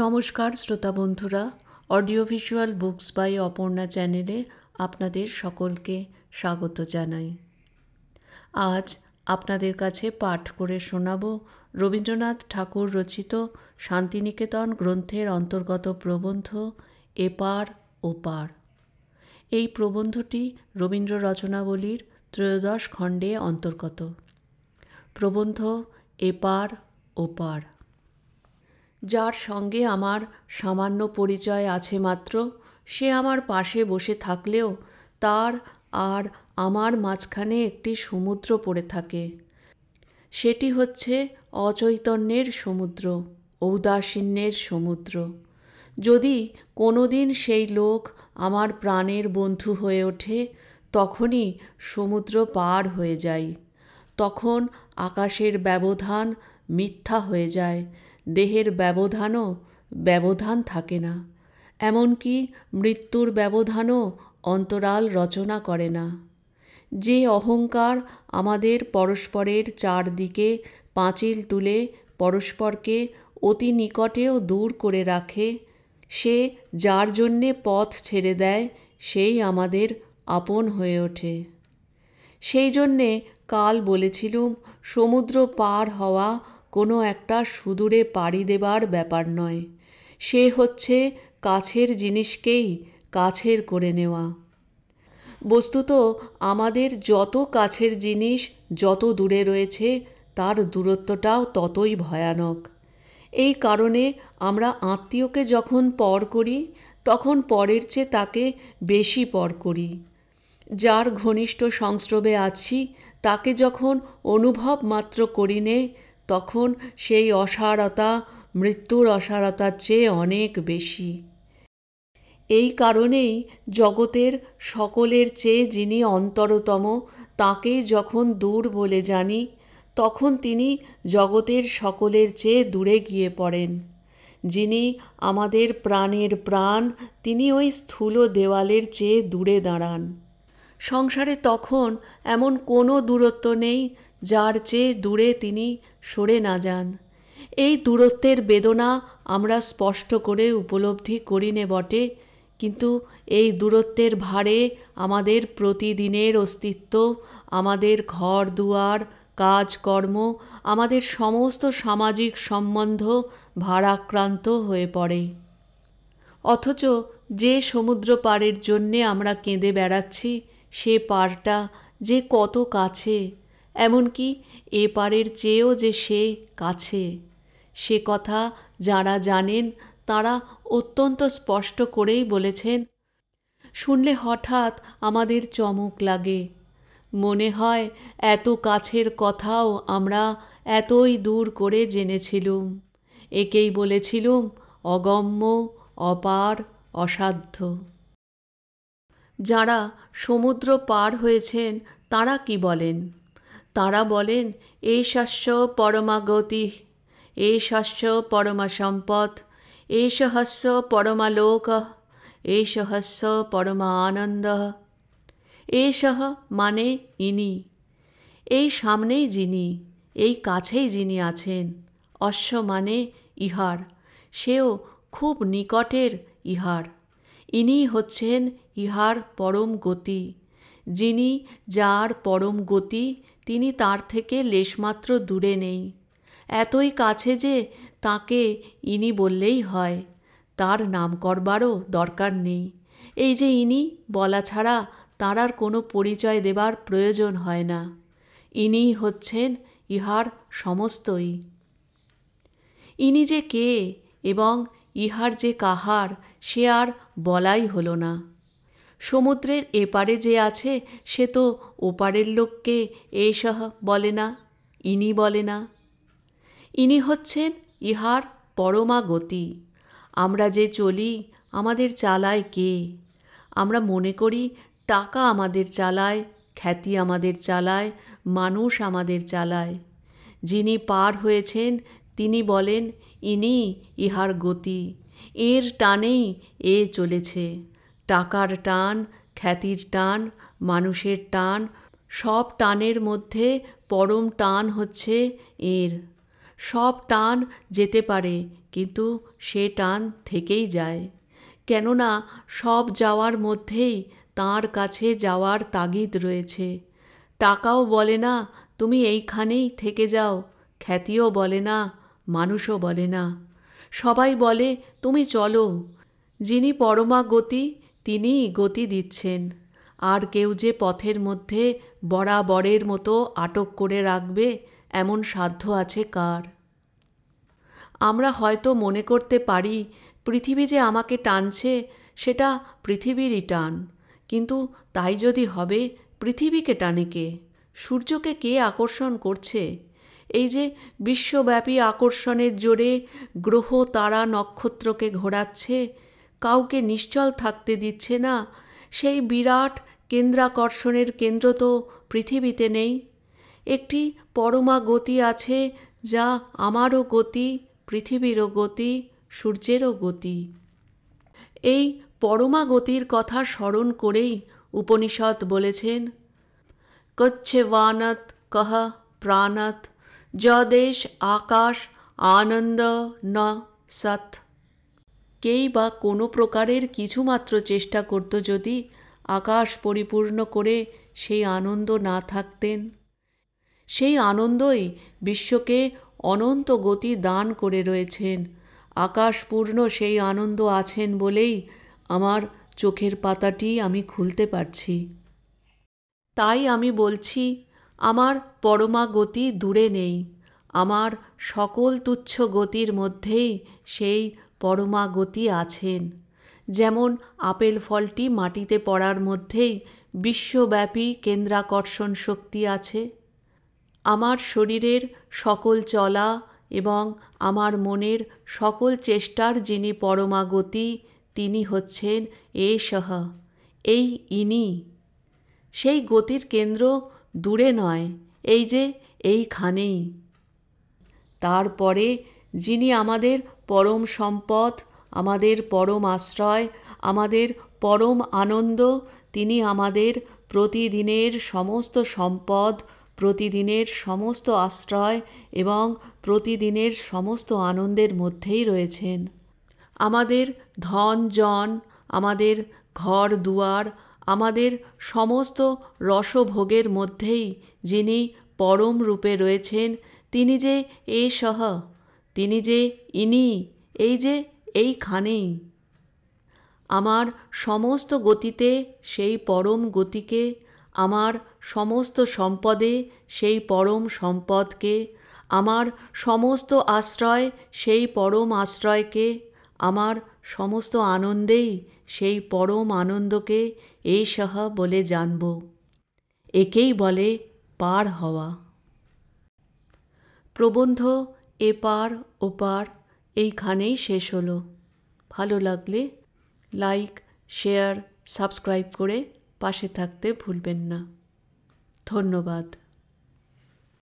নমস্কার শ্রোতা বন্ধুরা audio visual books by Aparna চ্যানেলে আপনাদের সকলকে স্বাগত জানাই আজ আপনাদের কাছে পাঠ করে শোনাব রবীন্দ্রনাথ ঠাকুর রচিত শান্তিনিকেতন গ্রন্থের অন্তর্গত প্রবন্ধ এপার ও পার এই প্রবন্ধটি রবীন্দ্র রচনাবলীর ত্রয়োদশ খণ্ডে অন্তর্গত প্রবন্ধ এপার ও পার যার সঙ্গে আমার সামান্য পরিচয় আছে মাত্র সে আমার পাশে বসে থাকলেও তার আর আমার মাঝখানে একটি সমুদ্র পড়ে থাকে সেটি হচ্ছে অচৈতন্যের সমুদ্র ঔদাসীন্যের সমুদ্র যদি কোনো দিন সেই লোক আমার প্রাণের বন্ধু হয়ে ওঠে তখনই সমুদ্র পার হয়ে যায় তখন আকাশের ব্যবধান মিথ্যা হয়ে যায় দেহের ব্যবধানও ব্যবধান থাকে না এমনকি মৃত্যুর ব্যবধানও অন্তরাল রচনা করে না যে অহংকার আমাদের পরস্পরের চারদিকে পাঁচিল তুলে পরস্পরকে অতি নিকটেও দূর করে রাখে সে যার জন্যে পথ ছেড়ে দেয় সেই আমাদের আপন হয়ে ওঠে সেই জন্যে কাল বলেছিলুম সমুদ্র পার হওয়া কোনো একটা সুদূরে পাড়ি দেবার ব্যাপার নয় সে হচ্ছে কাছের জিনিসকেই কাছের করে নেওয়া বস্তুত আমাদের যত কাছের জিনিস যত দূরে রয়েছে তার দূরত্বটাও ততই ভয়ানক এই কারণে আমরা আত্মীয়কে যখন পর করি তখন পরের চেয়ে তাকে বেশি পর করি যার ঘনিষ্ঠ সংস্রবে আছি তাকে যখন অনুভব মাত্র করি নে তখন সেই অসারতা মৃত্যুর অসারতার চেয়ে অনেক বেশি এই কারণেই জগতের সকলের চেয়ে যিনি অন্তরতম তাকেই যখন দূর বলে জানি তখন তিনি জগতের সকলের চেয়ে দূরে গিয়ে পড়েন যিনি আমাদের প্রাণের প্রাণ তিনি ওই স্থূল দেওয়ালের চেয়ে দূরে দাঁড়ান সংসারে তখন এমন কোনো দূরত্ব নেই যার চেয়ে দূরে তিনি সরে না যান এই দূরত্বের বেদনা আমরা স্পষ্ট করে উপলব্ধি করি নে বটে কিন্তু এই দূরত্বের ভারে আমাদের প্রতিদিনের অস্তিত্ব আমাদের ঘর দুয়ার কাজকর্ম আমাদের সমস্ত সামাজিক সম্বন্ধ ভারাক্রান্ত হয়ে পড়ে অথচ যে সমুদ্র পাড়ের জন্যে আমরা কেঁদে বেড়াচ্ছি সে পারটা যে কত কাছে এমনকি এপারের চেয়েও যে সে কাছে সে কথা যারা জানেন তাঁরা অত্যন্ত স্পষ্ট করেই বলেছেন শুনলে হঠাৎ আমাদের চমক লাগে মনে হয় এত কাছের কথাও আমরা এতই দূর করে জেনেছিলুম একেই বলেছিলুম অগম্য অপার অসাধ্য যারা সমুদ্র পার হয়েছেন তারা কি বলেন তাঁরা বলেন এ শাস্য পরমাগতি এ শাস্য পরমা সম্পদ এ সহস্য পরমালোক এ সহস্য পরমা আনন্দ এ সহ মানে ইনি এই সামনেই যিনি এই কাছেই যিনি আছেন অশ্ব মানে ইহার সেও খুব নিকটের ইহার ইনি হচ্ছেন ইহার পরম গতি যিনি যার পরম গতি তিনি তার থেকে লেশমাত্র দূরে নেই এতই কাছে যে তাকে ইনি বললেই হয় তার নাম করবারও দরকার নেই এই যে ইনি বলা ছাড়া তাঁর আর কোনো পরিচয় দেবার প্রয়োজন হয় না ইনি হচ্ছেন ইহার সমস্তই ইনি যে কে এবং ইহার যে কাহার সে আর বলাই হলো না সমুদ্রের এপারে যে আছে সে তো ওপারের লোককে এসহ বলে না ইনি বলে না ইনি হচ্ছেন ইহার পরমা গতি আমরা যে চলি আমাদের চালায় কে আমরা মনে করি টাকা আমাদের চালায় খ্যাতি আমাদের চালায় মানুষ আমাদের চালায় যিনি পার হয়েছেন তিনি বলেন ইনি ইহার গতি এর টানেই এ চলেছে টাকার টান খ্যাতির টান মানুষের টান সব টানের মধ্যে পরম টান হচ্ছে এর সব টান যেতে পারে কিন্তু সে টান থেকেই যায় কেননা সব যাওয়ার মধ্যেই তার কাছে যাওয়ার তাগিদ রয়েছে টাকাও বলে না তুমি এইখানেই থেকে যাও খ্যাতিও বলে না মানুষও বলে না সবাই বলে তুমি চলো যিনি পরমা গতি তিনিই গতি দিচ্ছেন আর কেউ যে পথের মধ্যে বরাবরের মতো আটক করে রাখবে এমন সাধ্য আছে কার আমরা হয়তো মনে করতে পারি পৃথিবী যে আমাকে টানছে সেটা পৃথিবীরই টান কিন্তু তাই যদি হবে পৃথিবীকে টানে কে সূর্যকে কে আকর্ষণ করছে এই যে বিশ্বব্যাপী আকর্ষণের জোরে গ্রহ তারা নক্ষত্রকে ঘোরাচ্ছে কাউকে নিশ্চল থাকতে দিচ্ছে না সেই বিরাট কেন্দ্রাকর্ষণের কেন্দ্র তো পৃথিবীতে নেই একটি পরমা গতি আছে যা আমারও গতি পৃথিবীরও গতি সূর্যেরও গতি এই পরমা গতির কথা স্মরণ করেই উপনিষদ বলেছেন কচ্ছে বানত কহ প্রাণত যদেশ আকাশ আনন্দ ন সত কেই বা কোনো প্রকারের কিছুমাত্র চেষ্টা করত যদি আকাশ পরিপূর্ণ করে সেই আনন্দ না থাকতেন সেই আনন্দই বিশ্বকে অনন্ত গতি দান করে রয়েছেন আকাশপূর্ণ সেই আনন্দ আছেন বলেই আমার চোখের পাতাটি আমি খুলতে পারছি তাই আমি বলছি আমার পরমা গতি দূরে নেই আমার সকল তুচ্ছ গতির মধ্যেই সেই পরমা গতি আছেন যেমন আপেল ফলটি মাটিতে পড়ার মধ্যেই বিশ্বব্যাপী কেন্দ্রাকর্ষণ শক্তি আছে আমার শরীরের সকল চলা এবং আমার মনের সকল চেষ্টার যিনি পরমা গতি তিনি হচ্ছেন এ সহ এই ইনি সেই গতির কেন্দ্র দূরে নয় এই যে এইখানেই তারপরে যিনি আমাদের পরম সম্পদ আমাদের পরম আশ্রয় আমাদের পরম আনন্দ তিনি আমাদের প্রতিদিনের সমস্ত সম্পদ প্রতিদিনের সমস্ত আশ্রয় এবং প্রতিদিনের সমস্ত আনন্দের মধ্যেই রয়েছেন আমাদের ধন জন আমাদের ঘর দুয়ার আমাদের সমস্ত রসভোগের মধ্যেই যিনি পরম রূপে রয়েছেন তিনি যে এ সহ তিনি যে ইনি এই যে এইখানেই আমার সমস্ত গতিতে সেই পরম গতিকে আমার সমস্ত সম্পদে সেই পরম সম্পদকে আমার সমস্ত আশ্রয় সেই পরম আশ্রয়কে আমার সমস্ত আনন্দেই সেই পরম আনন্দকে এই সহ বলে জানব একেই বলে পার হওয়া প্রবন্ধ এপার ওপার এইখানেই শেষ হলো ভালো লাগলে লাইক শেয়ার সাবস্ক্রাইব করে পাশে থাকতে ভুলবেন না ধন্যবাদ